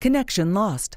Connection lost.